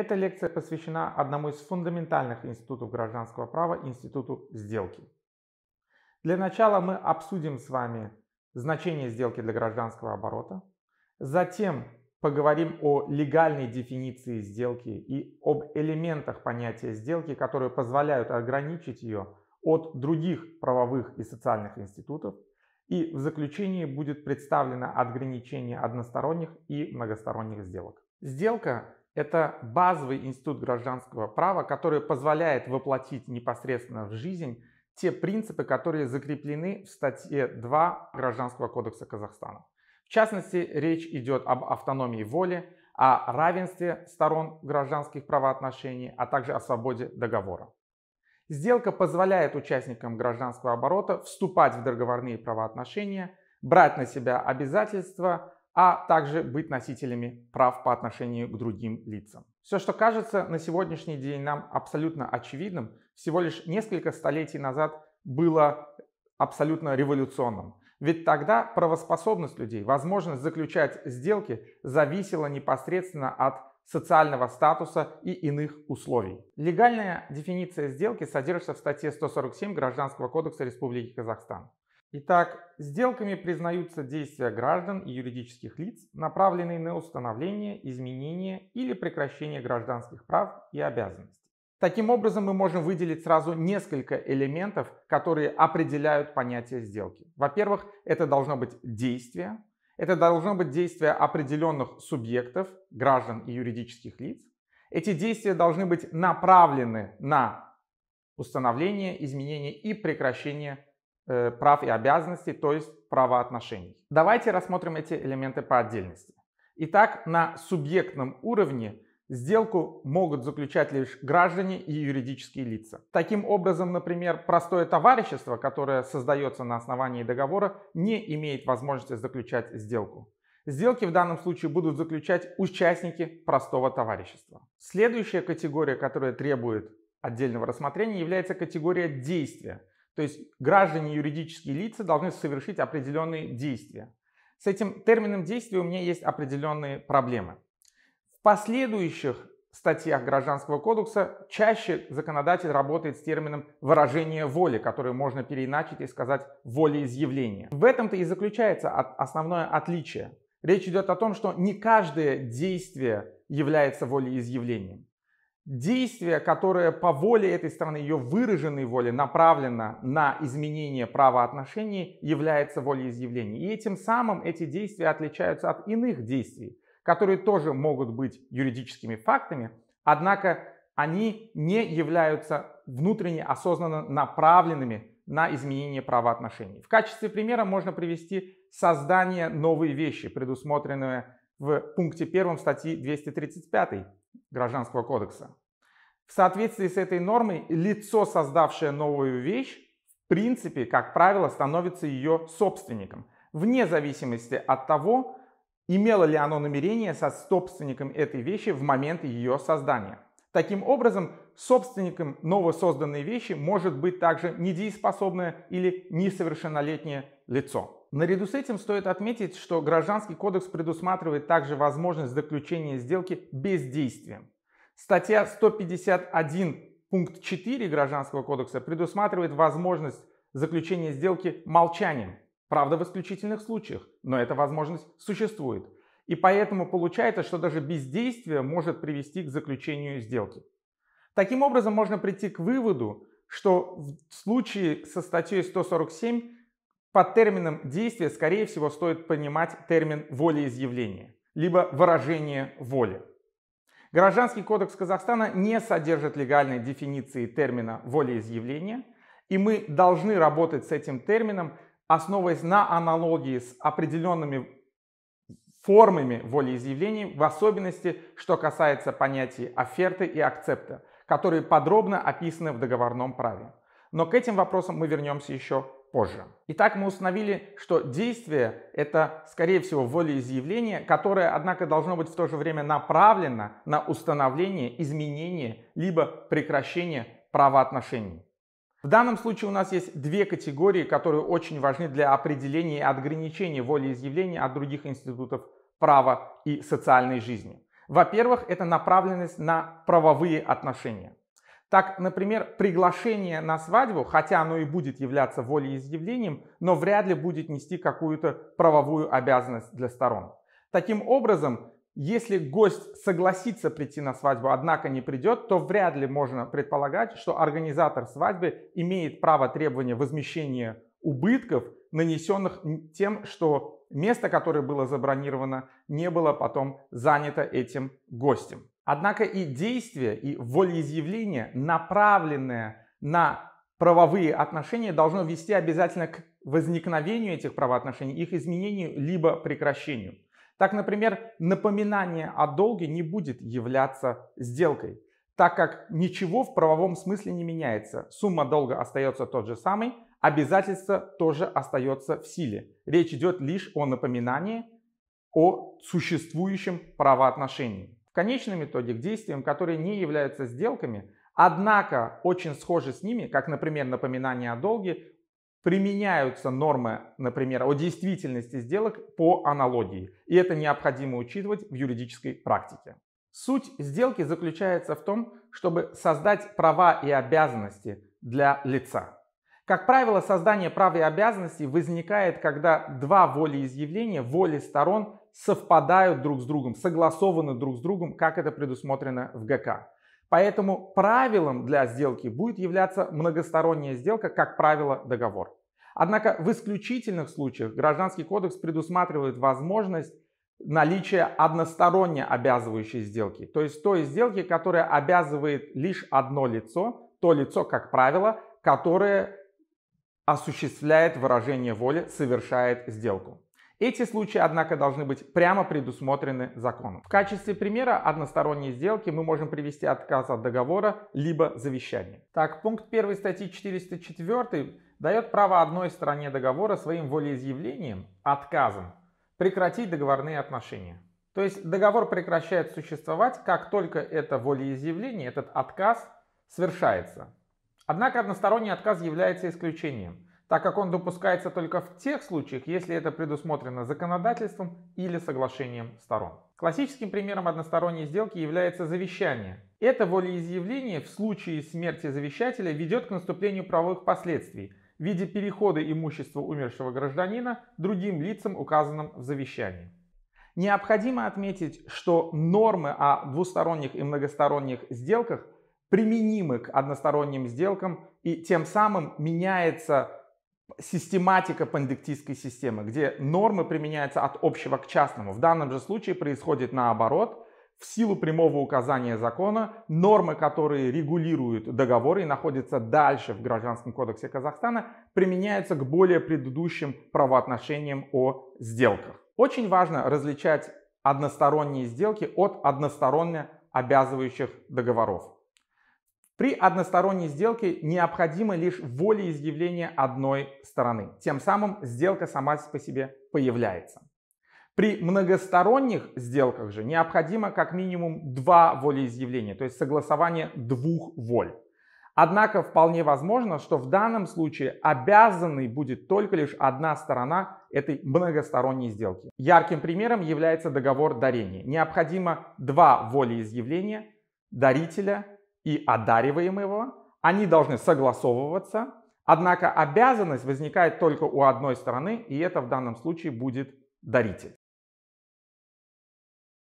Эта лекция посвящена одному из фундаментальных институтов гражданского права – институту сделки. Для начала мы обсудим с вами значение сделки для гражданского оборота, затем поговорим о легальной дефиниции сделки и об элементах понятия сделки, которые позволяют ограничить ее от других правовых и социальных институтов, и в заключении будет представлено ограничение односторонних и многосторонних сделок. Сделка это базовый институт гражданского права, который позволяет воплотить непосредственно в жизнь те принципы, которые закреплены в статье 2 Гражданского кодекса Казахстана. В частности, речь идет об автономии воли, о равенстве сторон гражданских правоотношений, а также о свободе договора. Сделка позволяет участникам гражданского оборота вступать в договорные правоотношения, брать на себя обязательства а также быть носителями прав по отношению к другим лицам. Все, что кажется на сегодняшний день нам абсолютно очевидным, всего лишь несколько столетий назад было абсолютно революционным. Ведь тогда правоспособность людей, возможность заключать сделки зависела непосредственно от социального статуса и иных условий. Легальная дефиниция сделки содержится в статье 147 Гражданского кодекса Республики Казахстан. Итак, сделками признаются действия граждан и юридических лиц, направленные на установление, изменение или прекращение гражданских прав и обязанностей. Таким образом, мы можем выделить сразу несколько элементов, которые определяют понятие сделки. Во-первых, это должно быть действие. Это должно быть действие определенных субъектов, граждан и юридических лиц. Эти действия должны быть направлены на установление, изменение и прекращение Э, прав и обязанностей, то есть правоотношений. Давайте рассмотрим эти элементы по отдельности. Итак, на субъектном уровне сделку могут заключать лишь граждане и юридические лица. Таким образом, например, простое товарищество, которое создается на основании договора, не имеет возможности заключать сделку. Сделки в данном случае будут заключать участники простого товарищества. Следующая категория, которая требует отдельного рассмотрения, является категория действия, то есть граждане юридические лица должны совершить определенные действия. С этим термином действия у меня есть определенные проблемы. В последующих статьях Гражданского кодекса чаще законодатель работает с термином выражение воли, которое можно переиначить и сказать волеизъявление. В этом-то и заключается основное отличие. Речь идет о том, что не каждое действие является волеизъявлением действие, которое по воле этой страны, ее выраженной воле, направлено на изменение правоотношений, является волеизъявлением. И этим самым эти действия отличаются от иных действий, которые тоже могут быть юридическими фактами, однако они не являются внутренне осознанно направленными на изменение правоотношений. В качестве примера можно привести создание новой вещи, предусмотренное в пункте 1 статьи 235 Гражданского кодекса. В соответствии с этой нормой лицо, создавшее новую вещь, в принципе, как правило, становится ее собственником, вне зависимости от того, имело ли оно намерение со собственником этой вещи в момент ее создания. Таким образом, собственником новосозданной вещи может быть также недееспособное или несовершеннолетнее лицо. Наряду с этим стоит отметить, что Гражданский кодекс предусматривает также возможность заключения сделки без действия. Статья 151 пункт 4 Гражданского кодекса предусматривает возможность заключения сделки молчанием. Правда, в исключительных случаях, но эта возможность существует – и поэтому получается, что даже бездействие может привести к заключению сделки. Таким образом, можно прийти к выводу, что в случае со статьей 147 под термином действия, скорее всего, стоит понимать термин волеизъявления, либо выражение воли. Гражданский кодекс Казахстана не содержит легальной дефиниции термина волеизъявления, и мы должны работать с этим термином, основываясь на аналогии с определенными формами волеизъявлений, в особенности, что касается понятий оферты и акцепта, которые подробно описаны в договорном праве. Но к этим вопросам мы вернемся еще позже. Итак, мы установили, что действие – это, скорее всего, волеизъявление, которое, однако, должно быть в то же время направлено на установление, изменение либо прекращение правоотношений. В данном случае у нас есть две категории, которые очень важны для определения и ограничения волеизъявления от других институтов права и социальной жизни. Во-первых, это направленность на правовые отношения. Так, например, приглашение на свадьбу, хотя оно и будет являться волеизъявлением, но вряд ли будет нести какую-то правовую обязанность для сторон. Таким образом, если гость согласится прийти на свадьбу, однако не придет, то вряд ли можно предполагать, что организатор свадьбы имеет право требования возмещения убытков, нанесенных тем, что место, которое было забронировано, не было потом занято этим гостем. Однако и действие, и волеизъявление, направленное на правовые отношения, должно вести обязательно к возникновению этих правоотношений, их изменению либо прекращению. Так, например, напоминание о долге не будет являться сделкой, так как ничего в правовом смысле не меняется. Сумма долга остается тот же самый, обязательство тоже остается в силе. Речь идет лишь о напоминании о существующем правоотношении. В конечном итоге к действиям, которые не являются сделками, однако очень схожи с ними, как, например, напоминание о долге, применяются нормы, например, о действительности сделок по аналогии, и это необходимо учитывать в юридической практике. Суть сделки заключается в том, чтобы создать права и обязанности для лица. Как правило, создание прав и обязанностей возникает, когда два волеизъявления, воли сторон совпадают друг с другом, согласованы друг с другом, как это предусмотрено в ГК. Поэтому правилом для сделки будет являться многосторонняя сделка, как правило, договор. Однако в исключительных случаях Гражданский кодекс предусматривает возможность наличия односторонне обязывающей сделки, то есть той сделки, которая обязывает лишь одно лицо, то лицо, как правило, которое осуществляет выражение воли, совершает сделку. Эти случаи, однако, должны быть прямо предусмотрены законом. В качестве примера односторонней сделки мы можем привести отказ от договора либо завещание. Так, пункт 1 статьи 404 дает право одной стороне договора своим волеизъявлением, отказом, прекратить договорные отношения. То есть договор прекращает существовать, как только это волеизъявление, этот отказ совершается. Однако односторонний отказ является исключением – так как он допускается только в тех случаях, если это предусмотрено законодательством или соглашением сторон. Классическим примером односторонней сделки является завещание. Это волеизъявление в случае смерти завещателя ведет к наступлению правовых последствий в виде перехода имущества умершего гражданина другим лицам, указанным в завещании. Необходимо отметить, что нормы о двусторонних и многосторонних сделках применимы к односторонним сделкам и тем самым меняется систематика пандектистской системы, где нормы применяются от общего к частному. В данном же случае происходит наоборот. В силу прямого указания закона нормы, которые регулируют договоры и находятся дальше в Гражданском кодексе Казахстана, применяются к более предыдущим правоотношениям о сделках. Очень важно различать односторонние сделки от односторонне обязывающих договоров. При односторонней сделке необходимо лишь волеизъявление одной стороны. Тем самым сделка сама по себе появляется. При многосторонних сделках же необходимо как минимум два волеизъявления, то есть согласование двух воль. Однако вполне возможно, что в данном случае обязанной будет только лишь одна сторона этой многосторонней сделки. Ярким примером является договор дарения. Необходимо два волеизъявления дарителя и одариваемого, они должны согласовываться, однако обязанность возникает только у одной стороны, и это в данном случае будет даритель.